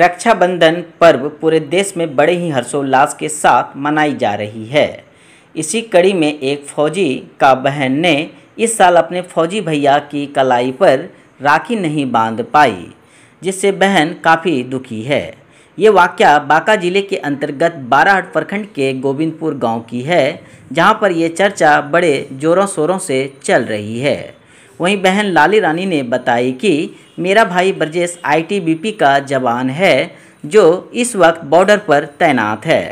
रक्षाबंधन पर्व पूरे देश में बड़े ही हर्षोल्लास के साथ मनाई जा रही है इसी कड़ी में एक फौजी का बहन ने इस साल अपने फौजी भैया की कलाई पर राखी नहीं बांध पाई जिससे बहन काफ़ी दुखी है ये वाक्य बांका ज़िले के अंतर्गत बाराहट प्रखंड के गोविंदपुर गांव की है जहां पर यह चर्चा बड़े ज़ोरों शोरों से चल रही है वहीं बहन लाली रानी ने बताई कि मेरा भाई ब्रजेश आईटीबीपी का जवान है जो इस वक्त बॉर्डर पर तैनात है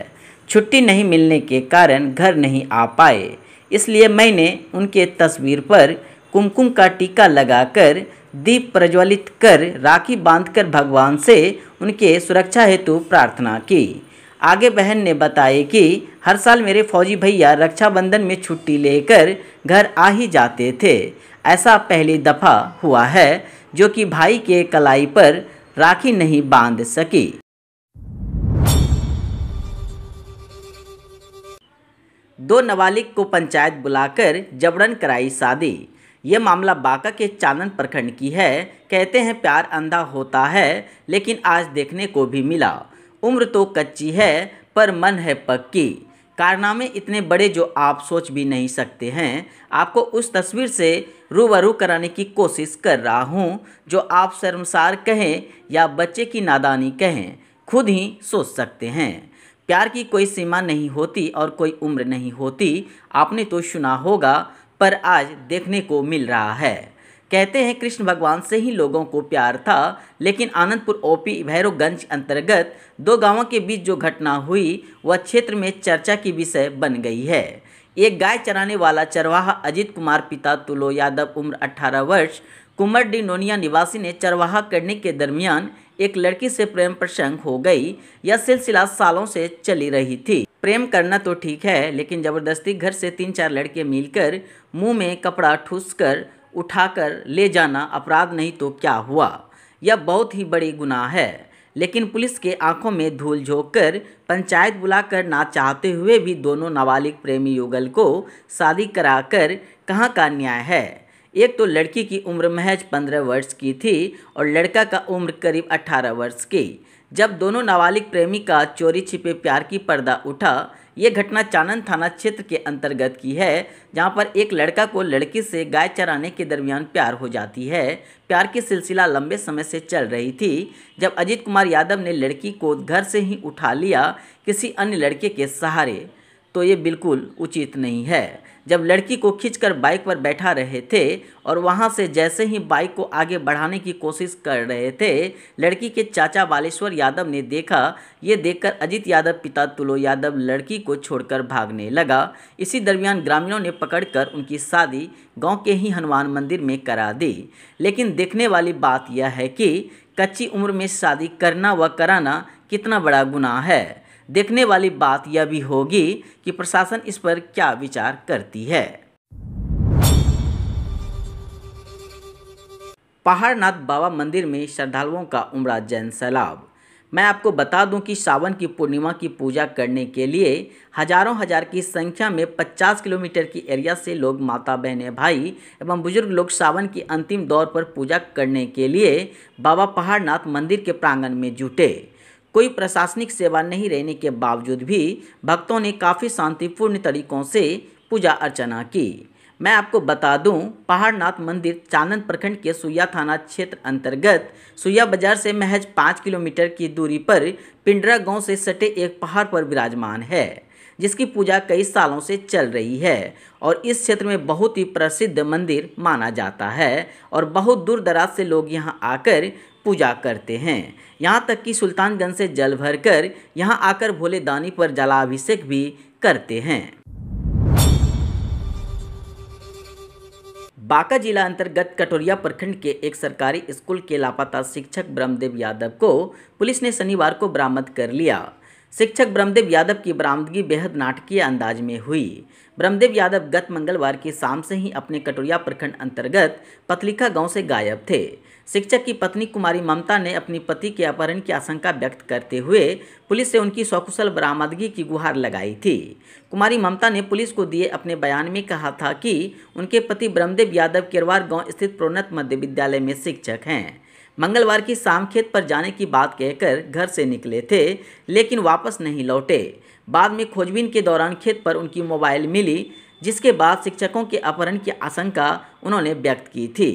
छुट्टी नहीं मिलने के कारण घर नहीं आ पाए इसलिए मैंने उनके तस्वीर पर कुमकुम का टीका लगाकर दीप प्रज्वलित कर राखी बांधकर भगवान से उनके सुरक्षा हेतु प्रार्थना की आगे बहन ने बताया कि हर साल मेरे फौजी भैया रक्षाबंधन में छुट्टी लेकर घर आ ही जाते थे ऐसा पहली दफ़ा हुआ है जो कि भाई के कलाई पर राखी नहीं बांध सकी दो नाबालिग को पंचायत बुलाकर जबरन कराई शादी यह मामला बांका के चांदन प्रखंड की है कहते हैं प्यार अंधा होता है लेकिन आज देखने को भी मिला उम्र तो कच्ची है पर मन है पक्की कारनामे इतने बड़े जो आप सोच भी नहीं सकते हैं आपको उस तस्वीर से रूबरू कराने की कोशिश कर रहा हूँ जो आप शर्मसार कहें या बच्चे की नादानी कहें खुद ही सोच सकते हैं प्यार की कोई सीमा नहीं होती और कोई उम्र नहीं होती आपने तो सुना होगा पर आज देखने को मिल रहा है कहते हैं कृष्ण भगवान से ही लोगों को प्यार था लेकिन आनंदपुर ओपी भैरवगंज अंतर्गत दो गांवों के बीच जो घटना हुई वह क्षेत्र में चर्चा की विषय बन गई है एक गाय चराने वाला चरवाहा अजीत कुमार पिता तुलो यादव उम्र 18 वर्ष कुमर डिनोनिया निवासी ने चरवाहा करने के दरमियान एक लड़की से प्रेम प्रसंग हो गई यह सिलसिला सालों से चली रही थी प्रेम करना तो ठीक है लेकिन ज़बरदस्ती घर से तीन चार लड़के मिलकर मुंह में कपड़ा ठूस कर उठाकर ले जाना अपराध नहीं तो क्या हुआ यह बहुत ही बड़ी गुनाह है लेकिन पुलिस के आंखों में धूल झोंक कर पंचायत बुलाकर ना चाहते हुए भी दोनों नाबालिग प्रेमी युगल को शादी कराकर कहाँ का न्याय है एक तो लड़की की उम्र महज पंद्रह वर्ष की थी और लड़का का उम्र करीब अट्ठारह वर्ष की जब दोनों नाबालिग प्रेमी का चोरी छिपे प्यार की पर्दा उठा ये घटना चानन थाना क्षेत्र के अंतर्गत की है जहां पर एक लड़का को लड़की से गाय चराने के दरमियान प्यार हो जाती है प्यार की सिलसिला लंबे समय से चल रही थी जब अजीत कुमार यादव ने लड़की को घर से ही उठा लिया किसी अन्य लड़के के सहारे तो ये बिल्कुल उचित नहीं है जब लड़की को खींचकर बाइक पर बैठा रहे थे और वहां से जैसे ही बाइक को आगे बढ़ाने की कोशिश कर रहे थे लड़की के चाचा बालेश्वर यादव ने देखा ये देखकर अजित यादव पिता तुलो यादव लड़की को छोड़कर भागने लगा इसी दरमियान ग्रामीणों ने पकड़कर उनकी शादी गांव के ही हनुमान मंदिर में करा दी लेकिन देखने वाली बात यह है कि कच्ची उम्र में शादी करना व कराना कितना बड़ा गुनाह है देखने वाली बात यह भी होगी कि प्रशासन इस पर क्या विचार करती है पहाड़नाथ बाबा मंदिर में श्रद्धालुओं का उमड़ा जैन सैलाब मैं आपको बता दूं कि सावन की पूर्णिमा की पूजा करने के लिए हजारों हजार की संख्या में 50 किलोमीटर की एरिया से लोग माता बहने भाई एवं बुजुर्ग लोग सावन की अंतिम दौर पर पूजा करने के लिए बाबा पहाड़नाथ मंदिर के प्रांगण में जुटे कोई प्रशासनिक सेवा नहीं रहने के बावजूद भी भक्तों ने काफ़ी शांतिपूर्ण तरीक़ों से पूजा अर्चना की मैं आपको बता दूं पहाड़नाथ मंदिर चांदन प्रखंड के सुया थाना क्षेत्र अंतर्गत सुया बाजार से महज पाँच किलोमीटर की दूरी पर पिंडरा गांव से सटे एक पहाड़ पर विराजमान है जिसकी पूजा कई सालों से चल रही है और इस क्षेत्र में बहुत ही प्रसिद्ध मंदिर माना जाता है और बहुत दूर दराज से लोग यहाँ आकर पूजा करते हैं यहाँ तक कि सुल्तानगंज से जल भरकर यहाँ आकर भोले दानी पर जलाभिषेक भी करते हैं बांका जिला अंतर्गत कटोरिया प्रखंड के एक सरकारी स्कूल के लापता शिक्षक ब्रह्मदेव यादव को पुलिस ने शनिवार को बरामद कर लिया शिक्षक ब्रह्मदेव यादव की बरामदगी बेहद नाटकीय अंदाज में हुई ब्रह्मदेव यादव गत मंगलवार की शाम से ही अपने कटोरिया प्रखंड अंतर्गत पतलिका गांव से गायब थे शिक्षक की पत्नी कुमारी ममता ने अपने पति के अपहरण की आशंका व्यक्त करते हुए पुलिस से उनकी सकुशल बरामदगी की गुहार लगाई थी कुमारी ममता ने पुलिस को दिए अपने बयान में कहा था कि उनके पति ब्रह्मदेव यादव केरवार गांव स्थित प्रोन्नत मध्य विद्यालय में शिक्षक हैं मंगलवार की शाम खेत पर जाने की बात कहकर घर से निकले थे लेकिन वापस नहीं लौटे बाद में खोजबीन के दौरान खेत पर उनकी मोबाइल मिली जिसके बाद शिक्षकों के अपहरण की आशंका उन्होंने व्यक्त की थी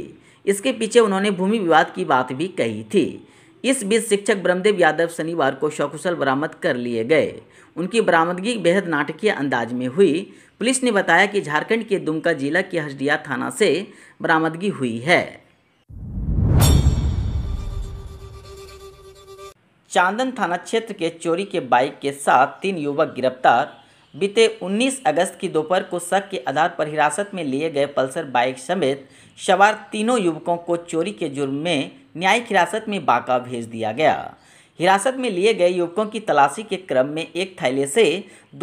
इसके पीछे उन्होंने भूमि विवाद की बात भी कही थी इस बीच शिक्षक ब्रह्मदेव यादव शनिवार को शौकुशल बरामद कर लिए गए उनकी बरामदगी बेहद नाटकीय अंदाज में हुई पुलिस ने बताया कि झारखंड के दुमका जिला के हसडिया थाना से बरामदगी हुई है चांदन थाना क्षेत्र के चोरी के बाइक के साथ तीन युवक गिरफ्तार बीते 19 अगस्त की दोपहर को शक के आधार पर हिरासत में लिए गए पल्सर बाइक समेत सवार तीनों युवकों को चोरी के जुर्म में न्यायिक हिरासत में बाका भेज दिया गया हिरासत में लिए गए युवकों की तलाशी के क्रम में एक थैले से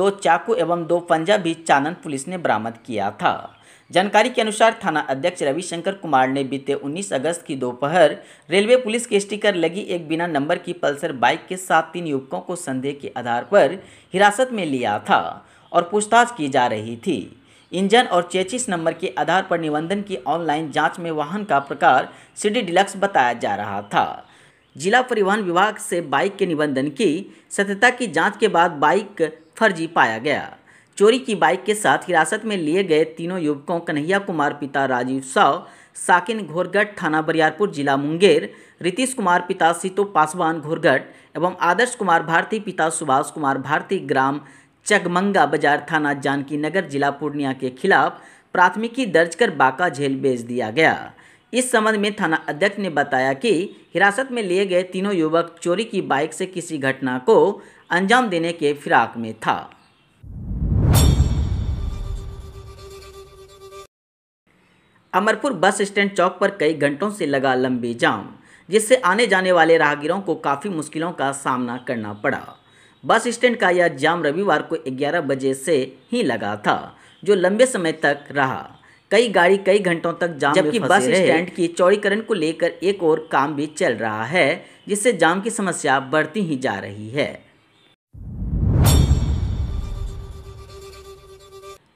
दो चाकू एवं दो पंजा भी चानन पुलिस ने बरामद किया था जानकारी के अनुसार थाना अध्यक्ष रविशंकर कुमार ने बीते 19 अगस्त की दोपहर रेलवे पुलिस के स्टिकर लगी एक बिना नंबर की पल्सर बाइक के साथ तीन युवकों को संदेह के आधार पर हिरासत में लिया था और पूछताछ की जा रही थी इंजन और चेचिस नंबर के आधार पर निबंधन की ऑनलाइन जांच में वाहन का प्रकार सिडी डिलक्स बताया जा रहा था जिला परिवहन विभाग से बाइक के निबंधन की सत्यता की जांच के बाद बाइक फर्जी पाया गया चोरी की बाइक के साथ हिरासत में लिए गए तीनों युवकों कन्हैया कुमार पिता राजीव साव साकिन घोरगढ़ थाना बरियारपुर जिला मुंगेर रितीश कुमार पिता सीतो पासवान घोरगढ़ एवं आदर्श कुमार भारती पिता सुभाष कुमार भारती ग्राम चगमंगा बाजार थाना जानकी नगर जिला पूर्णिया के खिलाफ प्राथमिकी दर्ज कर बाका जेल भेज दिया गया इस संबंध में थाना अध्यक्ष ने बताया कि हिरासत में लिए गए तीनों युवक चोरी की बाइक से किसी घटना को अंजाम देने के फिराक में था अमरपुर बस स्टैंड चौक पर कई घंटों से लगा लंबी जाम जिससे आने जाने वाले राहगीरों को काफ़ी मुश्किलों का सामना करना पड़ा बस स्टैंड का यह जाम रविवार को 11 बजे से ही लगा था जो लंबे समय तक रहा कई गाड़ी कई घंटों तक जाम जबकि बस स्टैंड की चौड़ीकरण को लेकर एक और काम भी चल रहा है जिससे जाम की समस्या बढ़ती ही जा रही है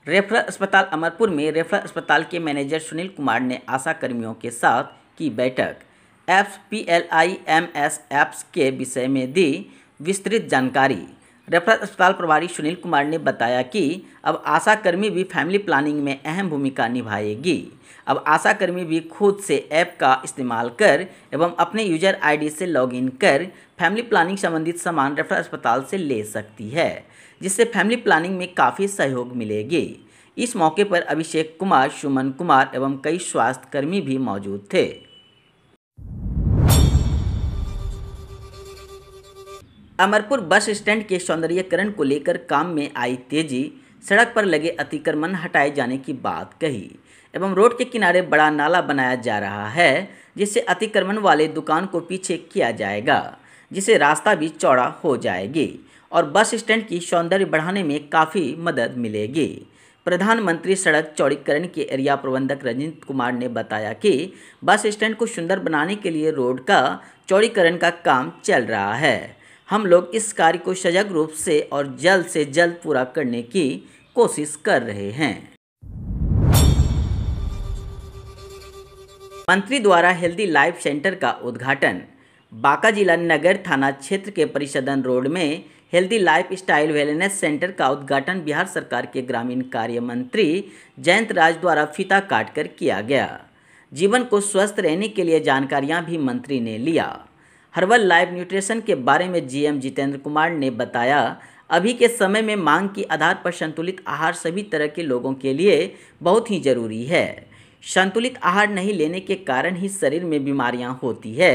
रेफरल अस्पताल अमरपुर में रेफरल अस्पताल के मैनेजर सुनील कुमार ने आशा कर्मियों के साथ की बैठक apps P L I M S apps के विषय में दी विस्तृत जानकारी रेफरल अस्पताल प्रभारी सुनील कुमार ने बताया कि अब आशाकर्मी भी फैमिली प्लानिंग में अहम भूमिका निभाएगी अब आशाकर्मी भी खुद से ऐप का इस्तेमाल कर एवं अपने यूजर आईडी से लॉगिन कर फैमिली प्लानिंग संबंधित सामान रेफरल अस्पताल से ले सकती है जिससे फैमिली प्लानिंग में काफ़ी सहयोग मिलेगी इस मौके पर अभिषेक कुमार सुमन कुमार एवं कई स्वास्थ्यकर्मी भी मौजूद थे अमरपुर बस स्टैंड के सौंदर्यकरण को लेकर काम में आई तेजी सड़क पर लगे अतिक्रमण हटाए जाने की बात कही एवं रोड के किनारे बड़ा नाला बनाया जा रहा है जिससे अतिक्रमण वाले दुकान को पीछे किया जाएगा जिससे रास्ता भी चौड़ा हो जाएगी और बस स्टैंड की सौंदर्य बढ़ाने में काफ़ी मदद मिलेगी प्रधानमंत्री सड़क चौड़ीकरण के एरिया प्रबंधक रंजित कुमार ने बताया कि बस स्टैंड को सुंदर बनाने के लिए रोड का चौड़ीकरण का काम चल रहा है हम लोग इस कार्य को सजग रूप से और जल्द से जल्द पूरा करने की कोशिश कर रहे हैं मंत्री द्वारा हेल्दी लाइफ सेंटर का उद्घाटन बांका जिला नगर थाना क्षेत्र के परिषदन रोड में healthy life style wellness centre का उद्घाटन बिहार सरकार के ग्रामीण कार्य मंत्री जयंत राज द्वारा फीता काटकर किया गया जीवन को स्वस्थ रहने के लिए जानकारियां भी मंत्री ने लिया हर्बल लाइफ न्यूट्रिशन के बारे में जीएम जितेंद्र कुमार ने बताया अभी के समय में मांग के आधार पर संतुलित आहार सभी तरह के लोगों के लिए बहुत ही ज़रूरी है संतुलित आहार नहीं लेने के कारण ही शरीर में बीमारियां होती है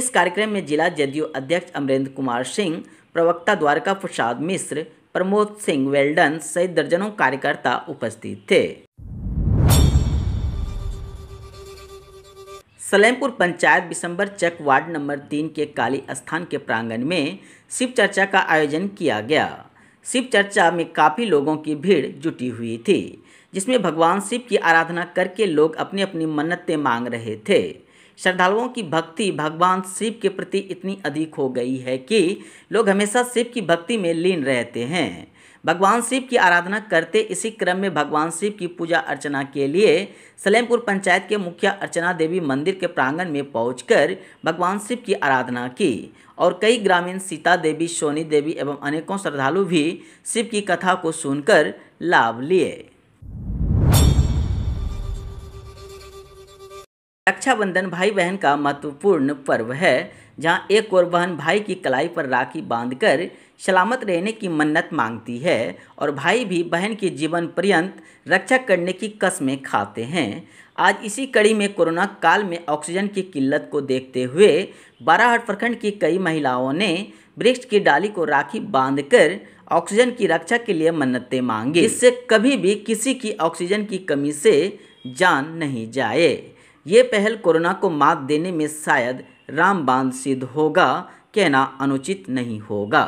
इस कार्यक्रम में जिला जदयू अध्यक्ष अमरेंद्र कुमार सिंह प्रवक्ता द्वारका प्रसाद मिश्र प्रमोद सिंह वेल्डन सहित दर्जनों कार्यकर्ता उपस्थित थे सलेमपुर पंचायत बिसंबर चक वार्ड नंबर तीन के काली स्थान के प्रांगण में शिव चर्चा का आयोजन किया गया शिव चर्चा में काफ़ी लोगों की भीड़ जुटी हुई थी जिसमें भगवान शिव की आराधना करके लोग अपनी अपनी मन्नतें मांग रहे थे श्रद्धालुओं की भक्ति भगवान शिव के प्रति इतनी अधिक हो गई है कि लोग हमेशा शिव की भक्ति में लीन रहते हैं भगवान शिव की आराधना करते इसी क्रम में भगवान शिव की पूजा अर्चना के लिए सलेमपुर पंचायत के मुखिया अर्चना देवी मंदिर के प्रांगण में पहुंचकर भगवान शिव की आराधना की और कई ग्रामीण सीता देवी सोनी देवी एवं अनेकों श्रद्धालु भी शिव की कथा को सुनकर लाभ लिए रक्षाबंधन भाई बहन का महत्वपूर्ण पर्व है जहां एक और बहन भाई की कलाई पर राखी बांधकर सलामत रहने की मन्नत मांगती है और भाई भी बहन के जीवन पर्यंत रक्षा करने की कसमें खाते हैं आज इसी कड़ी में कोरोना काल में ऑक्सीजन की किल्लत को देखते हुए बाराहाट प्रखंड की कई महिलाओं ने वृक्ष की डाली को राखी बांधकर ऑक्सीजन की रक्षा के लिए मन्नतें मांगी इससे कभी भी किसी की ऑक्सीजन की कमी से जान नहीं जाए ये पहल कोरोना को मात देने में शायद रामबाण सिद्ध होगा कहना अनुचित नहीं होगा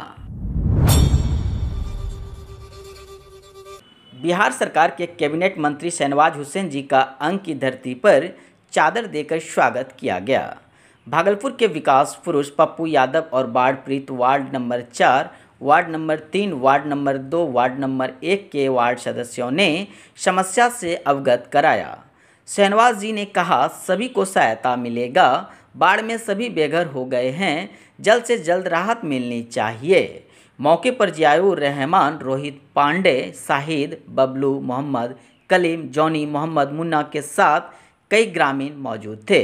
बिहार सरकार के कैबिनेट मंत्री शहनवाज हुसैन जी का अंग की धरती पर चादर देकर स्वागत किया गया भागलपुर के विकास पुरुष पप्पू यादव और बाढ़ प्रीत वार्ड नंबर चार वार्ड नंबर तीन वार्ड नंबर दो वार्ड नंबर एक के वार्ड सदस्यों ने समस्या से अवगत कराया शहनवाज जी ने कहा सभी को सहायता मिलेगा बाढ़ में सभी बेघर हो गए हैं जल्द से जल्द राहत मिलनी चाहिए मौके पर जियाउर रहमान रोहित पांडे शाहिद बबलू मोहम्मद कलीम जॉनी मोहम्मद मुन्ना के साथ कई ग्रामीण मौजूद थे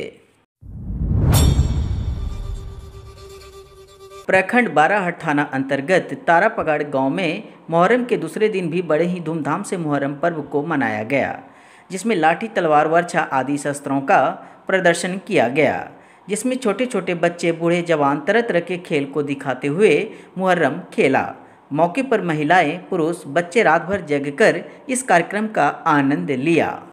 प्रखंड बाराहट थाना अंतर्गत तारापगड़ गांव में मुहर्रम के दूसरे दिन भी बड़े ही धूमधाम से मुहर्रम पर्व को मनाया गया जिसमें लाठी तलवार वर्षा आदि शस्त्रों का प्रदर्शन किया गया जिसमें छोटे छोटे बच्चे बूढ़े जवान तरह तरह के खेल को दिखाते हुए मुहर्रम खेला मौके पर महिलाएं पुरुष बच्चे रात भर जग कर इस कार्यक्रम का आनंद लिया